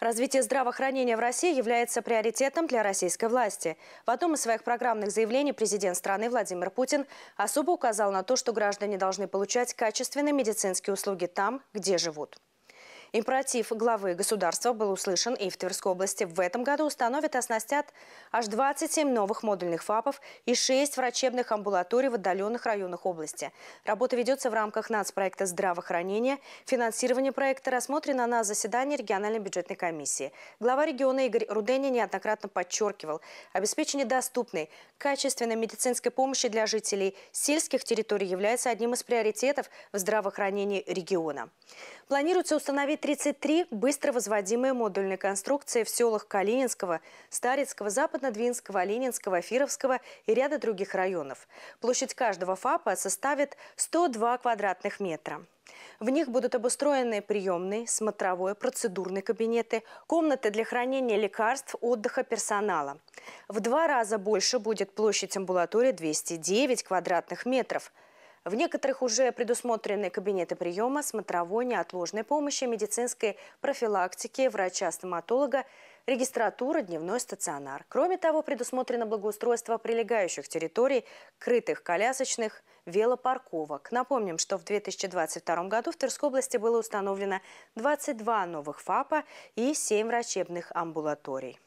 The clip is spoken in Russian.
Развитие здравоохранения в России является приоритетом для российской власти. В одном из своих программных заявлений президент страны Владимир Путин особо указал на то, что граждане должны получать качественные медицинские услуги там, где живут. Императив главы государства был услышан и в Тверской области. В этом году установят и оснастят аж 27 новых модульных ФАПов и 6 врачебных амбулаторий в отдаленных районах области. Работа ведется в рамках нацпроекта здравоохранения. Финансирование проекта рассмотрено на заседании региональной бюджетной комиссии. Глава региона Игорь Рудени неоднократно подчеркивал, обеспечение доступной, качественной медицинской помощи для жителей сельских территорий является одним из приоритетов в здравоохранении региона. Планируется установить 33 быстро возводимые модульные конструкции в селах Калининского, Старицкого, Западнодвинского, Ленинского, Фировского и ряда других районов. Площадь каждого ФАПа составит 102 квадратных метра. В них будут обустроены приемные, смотровые, процедурные кабинеты, комнаты для хранения лекарств, отдыха персонала. В два раза больше будет площадь амбулатории 209 квадратных метров – в некоторых уже предусмотрены кабинеты приема, смотровой, неотложной помощи, медицинской профилактики, врача-стоматолога, регистратура, дневной стационар. Кроме того, предусмотрено благоустройство прилегающих территорий, крытых колясочных, велопарковок. Напомним, что в 2022 году в Тверской области было установлено 22 новых ФАПа и 7 врачебных амбулаторий.